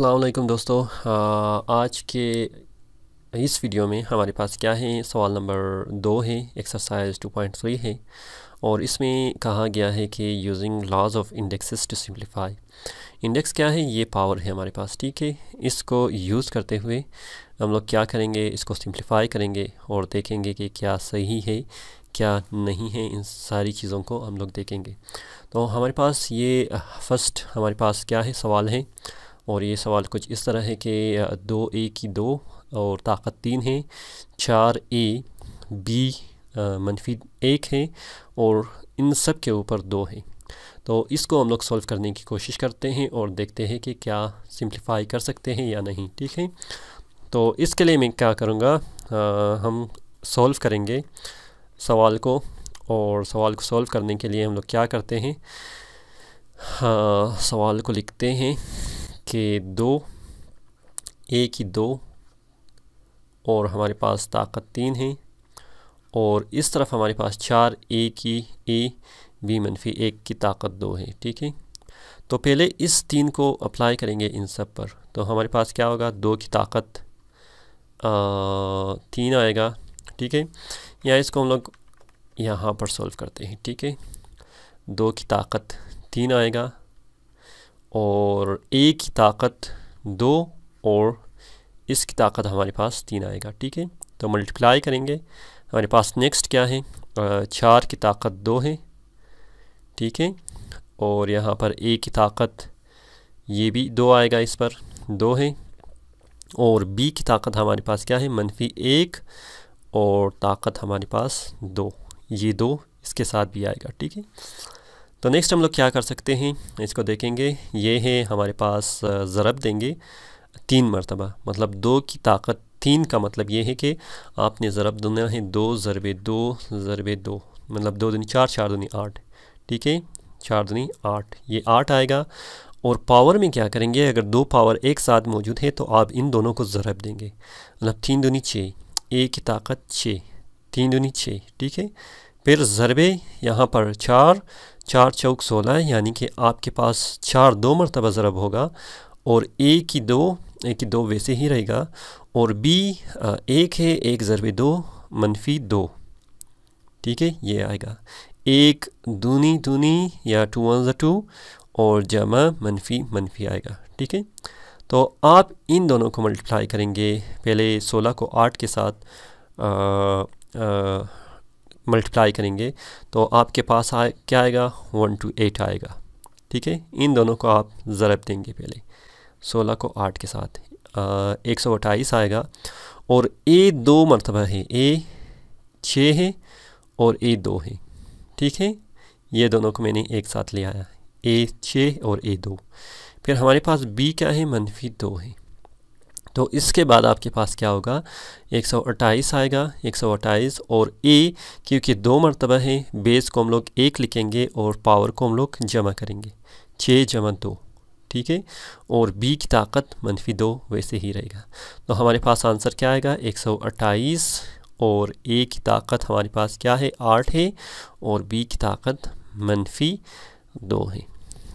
अलकुम दोस्तों आज के इस वीडियो में हमारे पास क्या है सवाल नंबर दो है एक्सरसाइज 2.3 है और इसमें कहा गया है कि using laws of indexes to simplify index क्या है ये पावर है हमारे पास ठीक है इसको यूज़ करते हुए हम लोग क्या करेंगे इसको सिंप्लीफाई करेंगे और देखेंगे कि क्या सही है क्या नहीं है इन सारी चीज़ों को हम लोग देखेंगे तो हमारे पास ये फर्स्ट हमारे पास क्या है सवाल है और ये सवाल कुछ इस तरह है कि दो ए की दो और ताकत तीन है चार ए बी मनफी एक है और इन सब के ऊपर दो है तो इसको हम लोग सॉल्व करने की कोशिश करते हैं और देखते हैं कि क्या सिंप्लीफाई कर सकते हैं या नहीं ठीक है तो इसके लिए मैं क्या करूँगा हम सॉल्व करेंगे सवाल को और सवाल को सॉल्व करने के लिए हम लोग क्या करते हैं हाँ सवाल को लिखते हैं के दो ए की दो और हमारे पास ताकत तीन है और इस तरफ हमारे पास चार ए की ए बी मनफी एक की ताकत दो है ठीक है तो पहले इस तीन को अप्लाई करेंगे इन सब पर तो हमारे पास क्या होगा दो की ताकत आ, तीन आएगा ठीक है या इसको हम लोग यहाँ पर सॉल्व करते हैं ठीक है दो की ताकत तीन आएगा और ए की ताकत दो और इसकी ताकत हमारे पास तीन आएगा ठीक है तो मल्टीप्लाई करेंगे हमारे पास नेक्स्ट क्या है चार की ताकत दो है ठीक है और यहाँ पर ए की ताकत ये भी दो आएगा इस पर दो है और बी की ताकत हमारे पास क्या है मनफी एक और ताकत हमारे पास दो ये दो इसके साथ भी आएगा ठीक है तो नेक्स्ट हम लोग क्या कर सकते हैं इसको देखेंगे ये है हमारे पास ज़रब देंगे तीन मरतबा मतलब दो की ताकत तीन का मतलब ये है कि आपने ज़रब देना है दो ज़रबे दो ज़रबे दो मतलब दो दिन चार चार दुनी आठ ठीक है चार दुनी आठ ये आठ आएगा और पावर में क्या करेंगे अगर दो पावर एक साथ मौजूद है तो आप इन दोनों को ज़रब देंगे मतलब तीन दुनी छः एक की ताकत छः तीन दुनी छः ठीक है फिर ज़रबे यहाँ पर चार चार चौक सोलह यानी कि आपके पास चार दो मरतबा ज़रब होगा और ए की दो ए की दो वैसे ही रहेगा और बी एक है एक ज़रबे दो मनफी दो ठीक है ये आएगा एक दूनी दूनी या टू वन ज़ा टू और जमा मनफी मनफी आएगा ठीक है तो आप इन दोनों को मल्टीप्लाई करेंगे पहले सोलह को आठ के साथ आ, आ, मल्टीप्लाई करेंगे तो आपके पास आ क्या आएगा वन टू एट आएगा ठीक है इन दोनों को आप ज़रब देंगे पहले सोलह को आठ के साथ एक सौ अट्ठाईस आएगा और ए दो मरतबा है ए छः है और ए दो है ठीक है ये दोनों को मैंने एक साथ ले आया ए छः और ए दो फिर हमारे पास बी क्या है मनफी दो है तो इसके बाद आपके पास क्या होगा एक सौ अट्ठाईस आएगा एक सौ अट्ठाईस और ए क्योंकि दो मरतबा है बेस को हम लोग एक लिखेंगे और पावर को हम लोग जमा करेंगे छः जमा दो ठीक है और बी की ताकत मनफी दो वैसे ही रहेगा तो हमारे पास आंसर क्या आएगा एक सौ अट्ठाईस और ए की ताकत हमारे पास क्या है आठ है और बी की ताकत मनफी दो है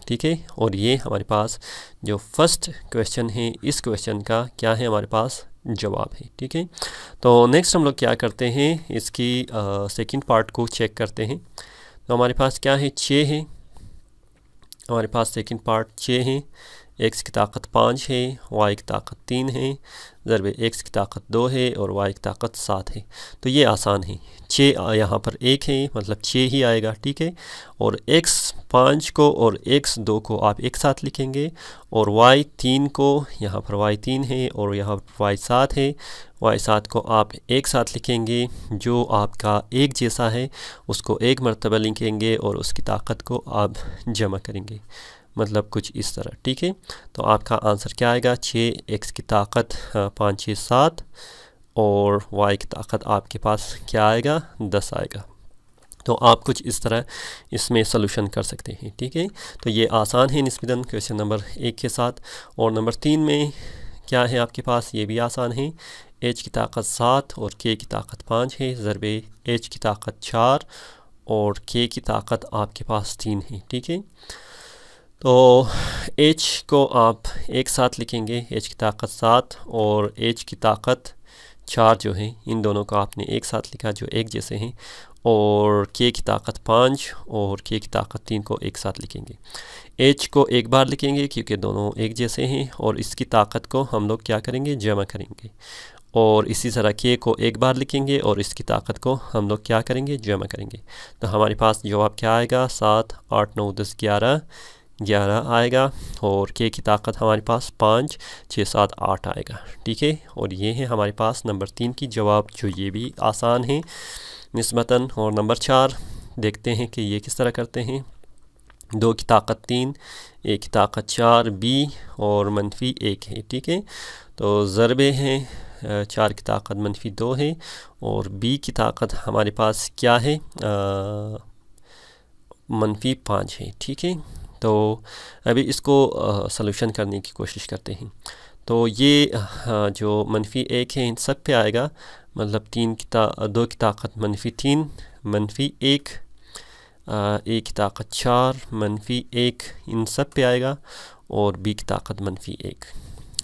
ठीक है और ये हमारे पास जो फर्स्ट क्वेश्चन है इस क्वेश्चन का क्या है हमारे पास जवाब है ठीक है तो नेक्स्ट हम लोग क्या करते हैं इसकी सेकंड पार्ट को चेक करते हैं तो हमारे पास क्या है छः है हमारे पास सेकंड पार्ट छः है एक्स की ताकत पाँच है वाई की ताकत तीन है ज़रब एक्स की ताकत दो है और वाई की ताकत सात है तो ये आसान है छः यहाँ पर एक है मतलब छः ही आएगा ठीक है और एक्स पाँच को और एक्स दो को आप एक साथ लिखेंगे और वाई तीन को यहाँ पर वाई तीन है और यहाँ पर वाई सात है वाई सात को आप एक साथ लिखेंगे जो आपका एक जैसा है उसको एक मरतबा लिखेंगे और उसकी ताकत को आप जमा करेंगे मतलब कुछ इस तरह ठीक है तो आपका आंसर क्या आएगा छः एक्स की ताकत हाँ, पाँच छः सात और वाई की ताकत आपके पास क्या आएगा दस आएगा तो आप कुछ इस तरह इसमें सोल्यूशन कर सकते हैं ठीक है तो ये आसान है नस्बता क्वेश्चन नंबर एक के साथ और नंबर तीन में क्या है आपके पास ये भी आसान है एच की ताकत सात और के की ताकत पाँच है ज़रबे एच की ताकत चार और के की ताकत आपके पास तीन है ठीक है तो एच को आप एक साथ लिखेंगे एच की ताकत सात और एच की ताकत चार जो है इन दोनों को आपने एक साथ लिखा जो एक जैसे हैं और के की ताकत पाँच और के की ताकत तीन को एक साथ लिखेंगे एच को एक बार लिखेंगे क्योंकि दोनों एक जैसे हैं और इसकी ताकत को हम लोग क्या करेंगे जमा करेंगे और इसी तरह के को एक बार लिखेंगे और इसकी ताकत को हम लोग क्या करेंगे जमा करेंगे तो हमारे पास जवाब क्या आएगा सात आठ नौ दस ग्यारह ग्यारह आएगा और के की ताकत हमारे पास पाँच छः सात आठ आएगा ठीक है और ये है हमारे पास नंबर तीन की जवाब जो ये भी आसान है नस्बता और नंबर चार देखते हैं कि ये किस तरह करते हैं दो की ताकत तीन एक की ताकत चार बी और मनफी एक है ठीक है तो ज़रबे हैं चार की ताकत मनफी दो है और बी की ताकत हमारे पास क्या है मनफी पाँच है ठीक है तो अभी इसको सलूशन करने की कोशिश करते हैं तो ये जो मनफी एक है इन सब पे आएगा मतलब तीन की ता दो की ताकत मनफी तीन मनफी एक आ, ए की ताकत चार मनफी एक इन सब पे आएगा और बी की ताकत मनफी एक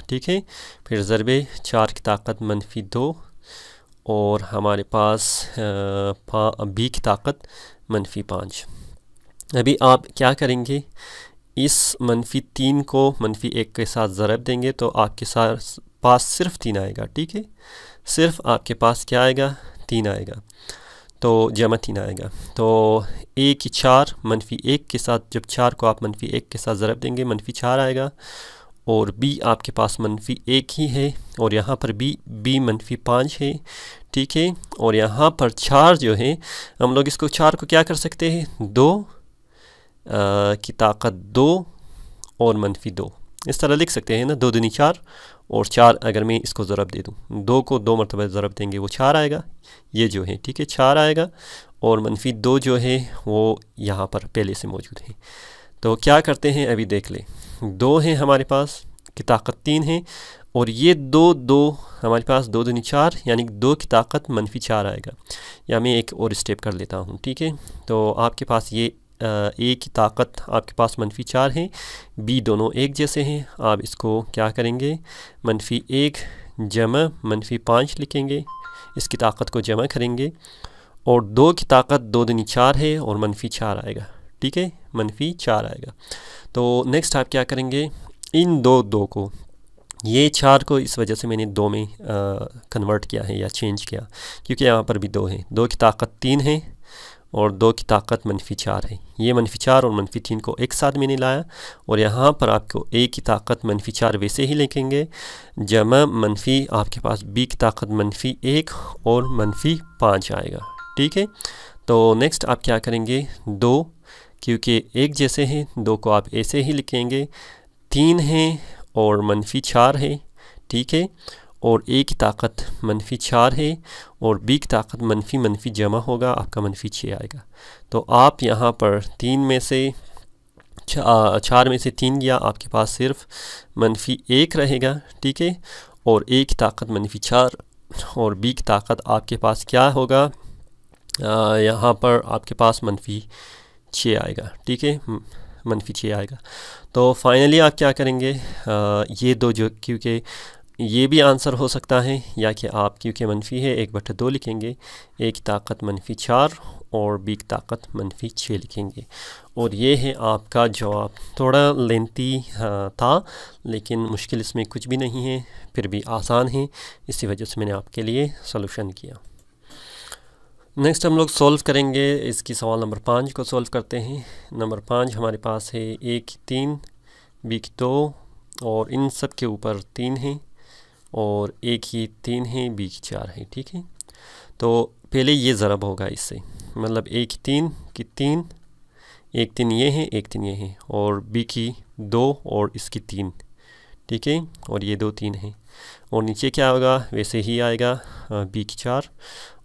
ठीक है फिर ज़रबे चार की ताकत मनफी दो और हमारे पास पा, बी की ताकत मनफी पाँच अभी आप क्या करेंगे इस मनफी तीन को मनफी एक के साथ ज़रब देंगे तो आपके साथ पास सिर्फ तीन आएगा ठीक है सिर्फ आपके पास क्या आएगा तीन आएगा तो जमा तीन आएगा तो एक ही चार मनफी एक के साथ जब चार को आप मनफी एक के साथ ज़रब देंगे मनफी चार आएगा और बी आपके पास मनफी एक ही है और यहाँ पर बी बी मनफी पाँच है ठीक है और यहाँ पर चार जो है हम लोग इसको चार को क्या कर सकते हैं दो आ, की ताकत दो और मनफी दो इस तरह लिख सकते हैं ना दो दुनी चार और चार अगर मैं इसको ज़रब दे दूँ दो को दो मरतबा ज़रब देंगे वो चार आएगा ये जो है ठीक है चार आएगा और मनफी दो जो है वो यहाँ पर पहले से मौजूद है तो क्या करते हैं अभी देख लें दो हैं हमारे पास की ताकत तीन है और ये दो दो हमारे पास दो दूनी चार यानी दो की ताकत मनफी चार आएगा या मैं एक और स्टेप कर लेता हूँ ठीक है तो आपके पास ये ए की ताकत आपके पास मनफी चार है बी दोनों एक जैसे हैं आप इसको क्या करेंगे मनफी एक जमा मनफी पाँच लिखेंगे इसकी ताकत को जमा करेंगे और दो की ताकत दो दिन चार है और मनफी चार आएगा ठीक है मनफी चार आएगा तो नेक्स्ट आप क्या करेंगे इन दो दो को ये चार को इस वजह से मैंने दो में कन्वर्ट किया है या चेंज किया क्योंकि यहाँ पर भी दो है दो की ताकत तीन है और दो की ताकत मनफी चार है ये मनफी चार और मनफी तीन को एक साथ मैंने लाया और यहाँ पर आपको ए की ताकत मनफी चार वैसे ही लिखेंगे जमा मनफी आपके पास बी की ताकत मनफी एक और मनफी पाँच आएगा ठीक है तो नेक्स्ट आप क्या करेंगे दो क्योंकि एक जैसे हैं दो को आप ऐसे ही लिखेंगे तीन हैं और मनफी चार है ठीक है और ए की ताकत मनफी चार है और बी की ताकत मनफी मनफी जमा होगा आपका मनफी छः आएगा तो आप यहाँ पर तीन में से चार में से तीन गया आपके पास सिर्फ मनफी एक रहेगा ठीक है और ए की ताकत मनफी चार और बी की ताकत आपके पास क्या होगा यहाँ पर आपके पास मनफी छः आएगा ठीक है मनफी छः आएगा तो फाइनली आप क्या करेंगे आ, ये दो जो क्योंकि ये भी आंसर हो सकता है या कि आप क्योंकि मनफी है एक बटे दो लिखेंगे ए की ताकत मनफी चार और बी की ताकत मनफी छः लिखेंगे और ये है आपका जवाब थोड़ा लेंथी हाँ, था लेकिन मुश्किल इसमें कुछ भी नहीं है फिर भी आसान है इसी वजह से मैंने आपके लिए सोलूशन किया नेक्स्ट हम लोग सॉल्व करेंगे इसकी सवाल नंबर पाँच को सॉल्व करते हैं नंबर पाँच हमारे पास है एक तीन बी की दो और इन सब के ऊपर तीन हैं और एक ही तीन है बी की चार है ठीक है तो पहले ये ज़रब होगा इससे मतलब एक ही तीन की तीन एक तीन ये है एक तीन ये है और बी की दो और इसकी तीन ठीक है और ये दो तीन है और नीचे क्या होगा वैसे ही आएगा बी की चार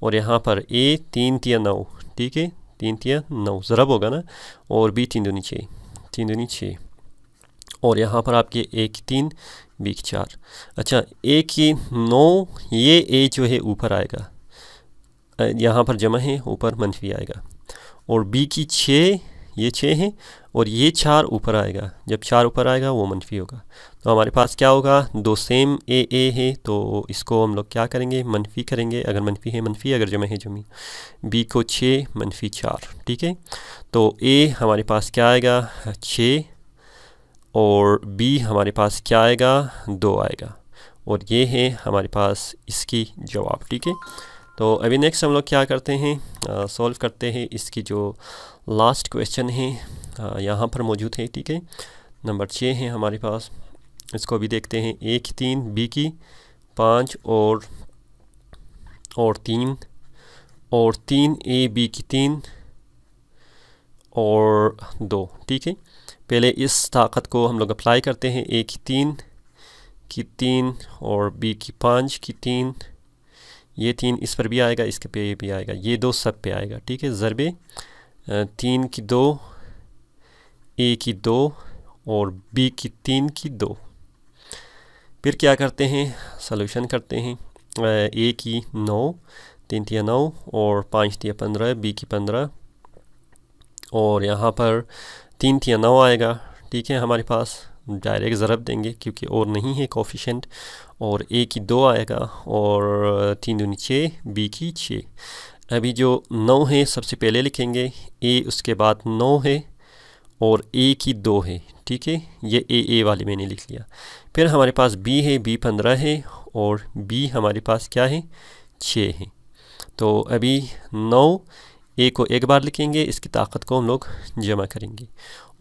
और यहाँ पर ए तीन तिया नौ ठीक है तीन तिया नौ ज़रब होगा ना और बी तीन दो छः तीन दो छः और यहाँ पर आपके एक तीन वीक चार अच्छा ए की नौ ये ए जो है ऊपर आएगा यहाँ पर जमा है ऊपर मनफी आएगा और बी की छः ये छः हैं और ये चार ऊपर आएगा जब चार ऊपर आएगा वो मनफी होगा तो हमारे पास क्या होगा दो सेम ए ए है तो इसको हम लोग क्या करेंगे मनफी करेंगे अगर मनफी है मनफी अगर जमा है जमी बी को छः मनफी चार ठीक है तो ए हमारे पास क्या आएगा छः और बी हमारे पास क्या आएगा दो आएगा और ये है हमारे पास इसकी जवाब ठीक है तो अभी नेक्स्ट हम लोग क्या करते हैं सॉल्व करते हैं इसकी जो लास्ट क्वेश्चन है यहाँ पर मौजूद है ठीक है नंबर छः है हमारे पास इसको भी देखते हैं ए की तीन बी की पाँच और और तीन और तीन ए बी की तीन और दो ठीक है पहले इस ताकत को हम लोग अप्लाई करते हैं ए की तीन की तीन और बी की पाँच की तीन ये तीन इस पर भी आएगा इसके पे भी आएगा ये दो सब पे आएगा ठीक है ज़रबे तीन की दो ए की दो और बी की तीन की दो फिर क्या करते हैं सोल्यूशन करते हैं ए की नौ तीन तिया नौ और पाँच तिया पंद्रह बी की पंद्रह और यहाँ पर तीन तिया नौ आएगा ठीक है हमारे पास डायरेक्ट ज़रब देंगे क्योंकि और नहीं है कॉफिशेंट और ए की दो आएगा और तीन दूनी छः बी की छः अभी जो नौ है सबसे पहले लिखेंगे ए उसके बाद नौ है और ए की दो है ठीक है ये ए ए वाले मैंने लिख लिया फिर हमारे पास बी है बी पंद्रह है और बी हमारे पास क्या है छः है तो अभी नौ ए को एक बार लिखेंगे इसकी ताकत को हम लोग जमा करेंगे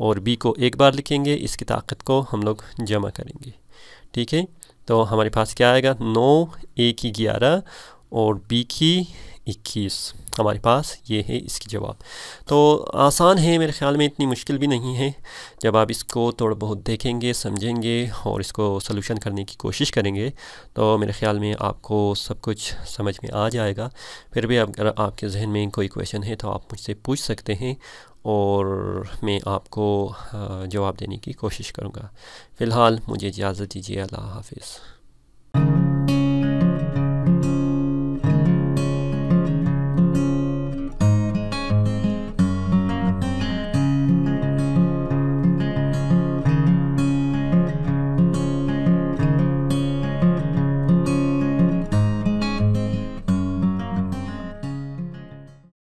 और बी को एक बार लिखेंगे इसकी ताकत को हम लोग जमा करेंगे ठीक है तो हमारे पास क्या आएगा नौ ए की ग्यारह और बी की इक्कीस हमारे पास ये है इसकी जवाब तो आसान है मेरे ख्याल में इतनी मुश्किल भी नहीं है जब आप इसको थोड़ा बहुत देखेंगे समझेंगे और इसको सलूशन करने की कोशिश करेंगे तो मेरे ख्याल में आपको सब कुछ समझ में आ जाएगा फिर भी अगर आपके जहन में कोई क्वेश्चन है तो आप मुझसे पूछ सकते हैं और मैं आपको जवाब देने की कोशिश करूँगा फ़िलहाल मुझे इजाज़त दीजिए अल्लाह हाफिज़